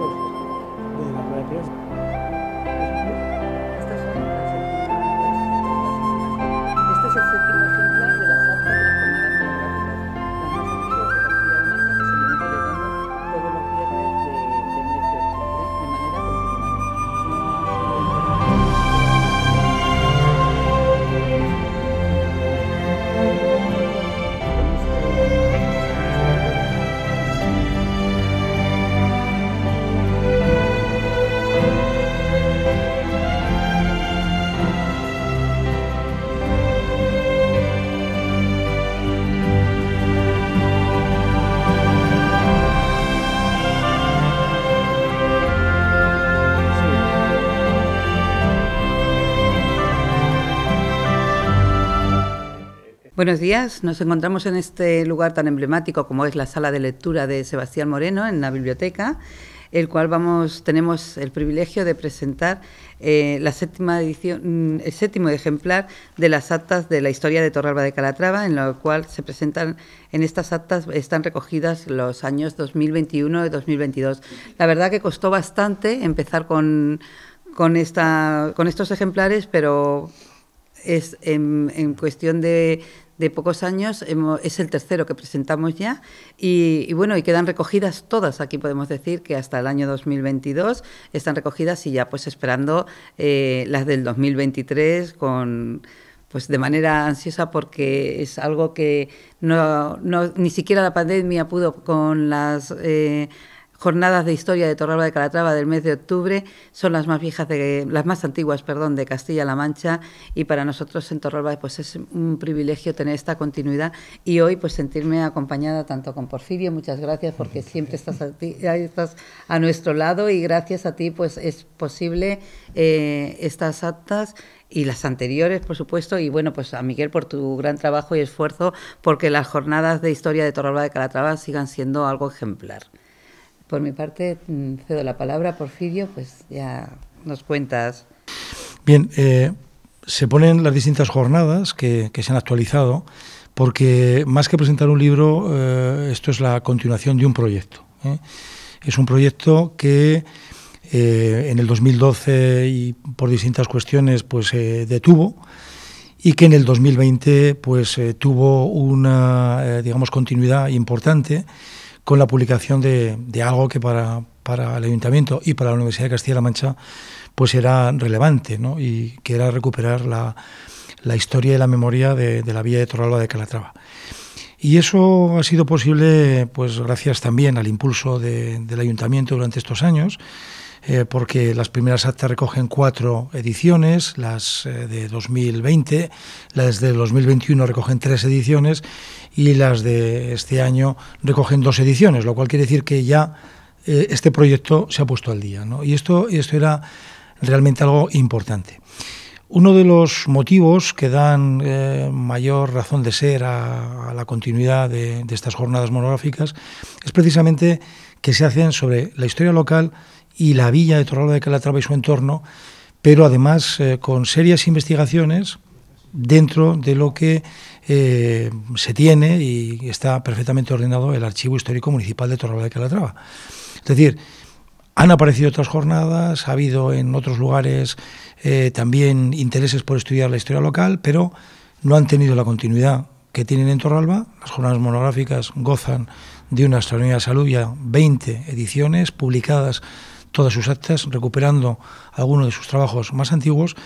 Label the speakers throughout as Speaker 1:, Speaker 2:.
Speaker 1: here.
Speaker 2: Buenos días, nos encontramos en este lugar tan emblemático como es la sala de lectura de Sebastián Moreno en la biblioteca, el cual vamos, tenemos el privilegio de presentar eh, la séptima edición, mm, el séptimo ejemplar de las actas de la historia de Torralba de Calatrava, en lo cual se presentan, en estas actas están recogidas los años 2021 y 2022. La verdad que costó bastante empezar con, con, esta, con estos ejemplares, pero es en cuestión de, de pocos años, es el tercero que presentamos ya y, bueno, y quedan recogidas todas, aquí podemos decir que hasta el año 2022 están recogidas y ya pues esperando eh, las del 2023 con pues de manera ansiosa porque es algo que no, ni siquiera la pandemia pudo con las eh, jornadas de historia de Torralba de Calatrava del mes de octubre son las más las más antiguas, perdón, de Castilla-La Mancha y para nosotros en Torralba pues es un privilegio tener esta continuidad y hoy pues sentirme acompañada tanto con Porfirio, muchas gracias porque siempre estás a, estás a nuestro lado y gracias a ti pues es posible eh, estas actas y las anteriores, por supuesto, y bueno, pues a Miguel por tu gran trabajo y esfuerzo, porque las jornadas de historia de Torralba de Calatrava sigan siendo algo ejemplar. Por mi parte, mm, cedo la palabra a Porfirio, pues ya nos cuentas.
Speaker 3: Bien, eh, se ponen las distintas jornadas que, se han actualizado, porque más que presentar un libro, eh, esto es la continuación de un proyecto. ¿eh? Es un proyecto que en el 2012 y por distintas cuestiones pues detuvo y que en el 2020 pues tuvo una digamos continuidad importante con la publicación de, algo que para, el Ayuntamiento y para la Universidad de Castilla-La Mancha pues era relevante y que era recuperar la, historia y la memoria de, la vía de Torralba de Calatrava. Y eso ha sido posible pues gracias también al impulso del ayuntamiento durante estos años eh, porque las primeras actas recogen cuatro ediciones, las eh, de 2020, las de 2021 recogen tres ediciones y las de este año recogen dos ediciones, lo cual quiere decir que ya eh, este proyecto se ha puesto al día. Y esto, esto era realmente algo importante. Uno de los motivos que dan mayor razón de ser a, la continuidad de, estas jornadas monográficas es precisamente que se hacen sobre la historia local y la villa de Torralba de Calatrava y su entorno, pero además eh, con serias investigaciones dentro de lo que eh, se tiene y está perfectamente ordenado el Archivo Histórico Municipal de Torralba de Calatrava. Es decir, han aparecido otras jornadas, ha habido en otros lugares eh, también intereses por estudiar la historia local, pero no han tenido la continuidad que tienen en Torralba. Las jornadas monográficas gozan de una astronomía de salud, 20 ediciones publicadas todas sus actas, recuperando algunos de sus trabajos más antiguos.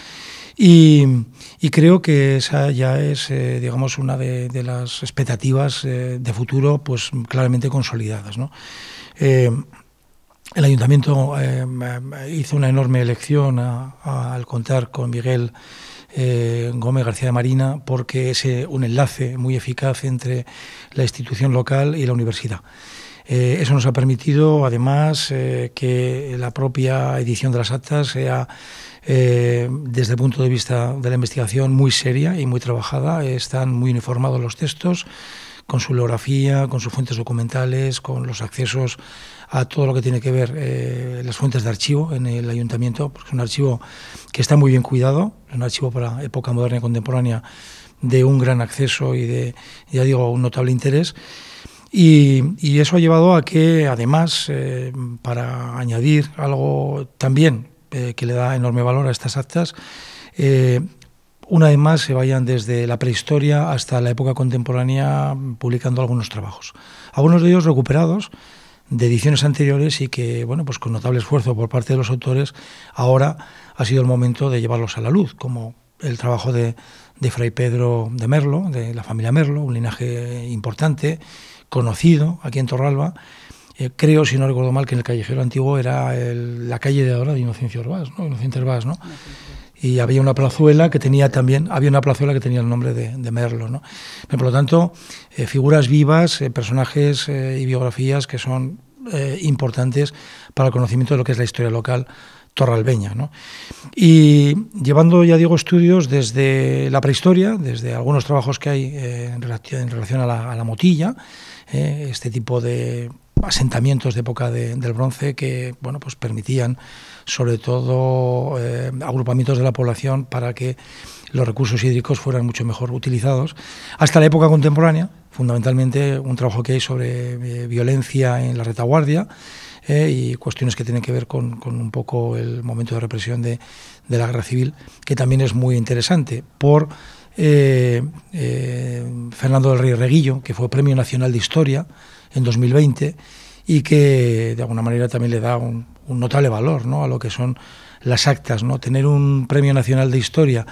Speaker 3: Y, creo que esa ya es, eh, digamos, una de, las expectativas eh, de futuro, pues claramente consolidadas. Eh, el ayuntamiento hizo una enorme elección al contar con Miguel. Gómez García de Marina porque es un enlace muy eficaz entre la institución local y la universidad. Eh, eso nos ha permitido, además, eh, que la propia edición de las actas sea, eh, desde el punto de vista de la investigación, muy seria y muy trabajada. Están muy uniformados los textos con su bibliografía, con sus fuentes documentales, con los accesos a todo lo que tiene que ver las fuentes de archivo en el ayuntamiento, porque es un archivo que está muy bien cuidado, es un archivo para época moderna y contemporánea de un gran acceso y de, ya digo, un notable interés. Y, eso ha llevado a que, además, eh, para añadir algo también eh, que le da enorme valor a estas actas, eh, una vez más se vayan desde la prehistoria hasta la época contemporánea publicando algunos trabajos. Algunos de ellos recuperados de ediciones anteriores y que, bueno, pues con notable esfuerzo por parte de los autores, ahora ha sido el momento de llevarlos a la luz, como el trabajo de, de Fray Pedro de Merlo, de la familia Merlo, un linaje importante, conocido aquí en Torralba. Eh, creo, si no recuerdo mal, que en el callejero antiguo era la calle de ahora de Inocencio Herbás, ¿no? Inocencio ¿no? Y había una plazuela que tenía también, había una plazuela que tenía el nombre de, Merlo, ¿no? por lo tanto, eh, figuras vivas, eh, personajes y biografías que son importantes para el conocimiento de lo que es la historia local Torralbeña. ¿no? Y llevando, ya digo, estudios desde la prehistoria, desde algunos trabajos que hay eh, en, relación, a la, motilla, eh, este tipo de asentamientos de época del bronce que bueno pues permitían sobre todo eh, agrupamientos de la población para que los recursos hídricos fueran mucho mejor utilizados hasta la época contemporánea fundamentalmente un trabajo que hay sobre violencia en la retaguardia eh, y cuestiones que tienen que ver con, un poco el momento de represión de, de la guerra civil, que también es muy interesante, por eh, eh, Fernando del Rey Reguillo, que fue Premio Nacional de Historia en 2020 y que de alguna manera también le da un, notable valor a lo que son las actas, ¿no? Tener un Premio Nacional de Historia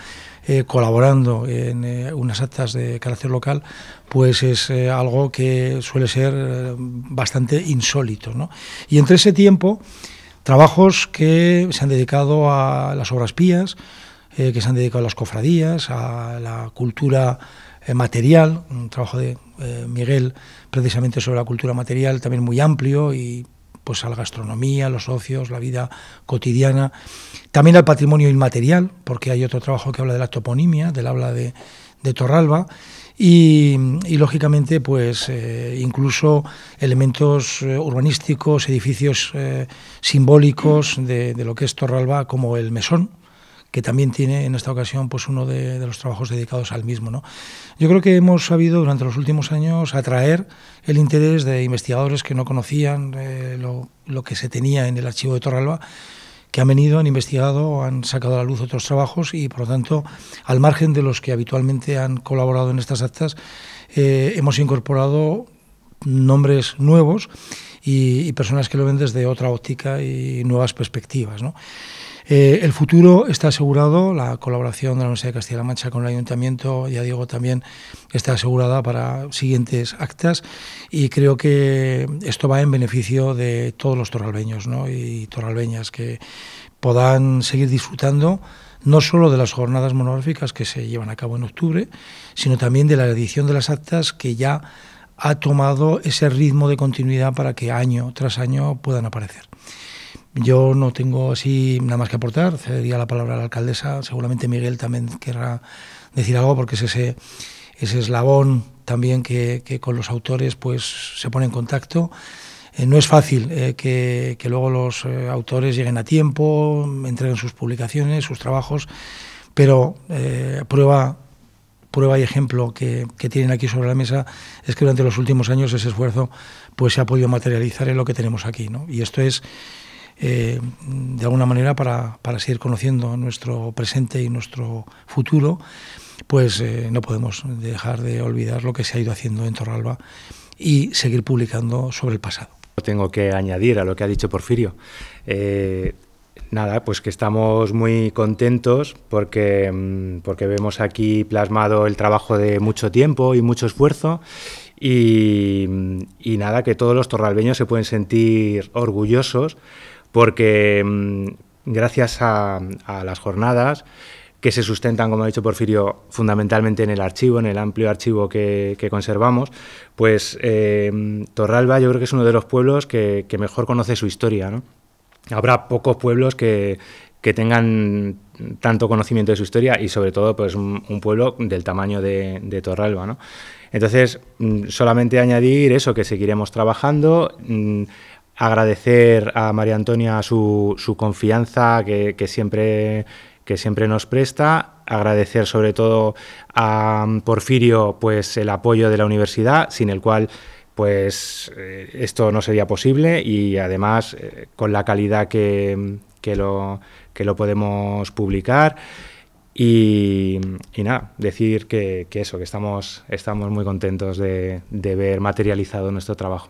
Speaker 3: eh, colaborando en eh, unas actas de carácter local, pues es eh, algo que suele ser bastante insólito, ¿no? Y entre ese tiempo, trabajos que se han dedicado a las obras pías, que se han dedicado a las cofradías, a la cultura material, un trabajo de Miguel precisamente sobre la cultura material también muy amplio y pues a la gastronomía, los socios, la vida cotidiana, también al patrimonio inmaterial, porque hay otro trabajo que habla de la toponimia, del habla de, de Torralba, y, lógicamente, pues eh, incluso elementos eh, urbanísticos, edificios eh, simbólicos de, lo que es Torralba, como el mesón, que también tiene en esta ocasión pues uno de, los trabajos dedicados al mismo. ¿no? Yo creo que hemos sabido durante los últimos años atraer el interés de investigadores que no conocían eh, lo, que se tenía en el archivo de Torralba que han venido, han investigado, han sacado a la luz otros trabajos y, por lo tanto, al margen de los que habitualmente han colaborado en estas actas, eh, hemos incorporado nombres nuevos y, y, personas que lo ven desde otra óptica y nuevas perspectivas. ¿no? Eh, el futuro está asegurado, la colaboración de la Universidad de Castilla-La Mancha con el Ayuntamiento, ya digo, también está asegurada para siguientes actas y creo que esto va en beneficio de todos los torralbeños y torralbeñas que puedan seguir disfrutando no solo de las jornadas monográficas que se llevan a cabo en octubre, sino también de la edición de las actas que ya ha tomado ese ritmo de continuidad para que año tras año puedan aparecer. Yo no tengo así nada más que aportar, cedería la palabra a la alcaldesa, seguramente Miguel también querrá decir algo porque es ese, eslabón también que, con los autores pues se pone en contacto. Eh, no es fácil eh, que, luego los eh, autores lleguen a tiempo, entreguen sus publicaciones, sus trabajos, pero prueba, prueba y ejemplo que, tienen aquí sobre la mesa es que durante los últimos años ese esfuerzo pues, se ha podido materializar en lo que tenemos aquí. Y esto es eh, de alguna manera para, seguir conociendo nuestro presente y nuestro futuro, pues eh, no podemos dejar de olvidar lo que se ha ido haciendo en Torralba y seguir publicando sobre el pasado.
Speaker 1: Tengo que añadir a lo que ha dicho Porfirio. Eh, nada, pues que estamos muy contentos porque, mm, porque vemos aquí plasmado el trabajo de mucho tiempo y mucho esfuerzo y, y, nada, que todos los torralbeños se pueden sentir orgullosos porque mm, gracias a, las jornadas que se sustentan, como ha dicho Porfirio, fundamentalmente en el archivo, en el amplio archivo que, conservamos, pues eh, Torralba yo creo que es uno de los pueblos que, mejor conoce su historia. ¿no? Habrá pocos pueblos que, tengan tanto conocimiento de su historia y sobre todo pues un, pueblo del tamaño de, de Torralba. ¿no? Entonces, mm, solamente añadir eso, que seguiremos trabajando. Mm, agradecer a María Antonia su, confianza que, siempre, que siempre nos presta, agradecer sobre todo a mm, Porfirio pues, el apoyo de la universidad, sin el cual pues eh, esto no sería posible y además eh, con la calidad que, mm, lo, lo podemos publicar. Y, nada, decir que, eso, que estamos, estamos muy contentos de, de ver materializado nuestro trabajo.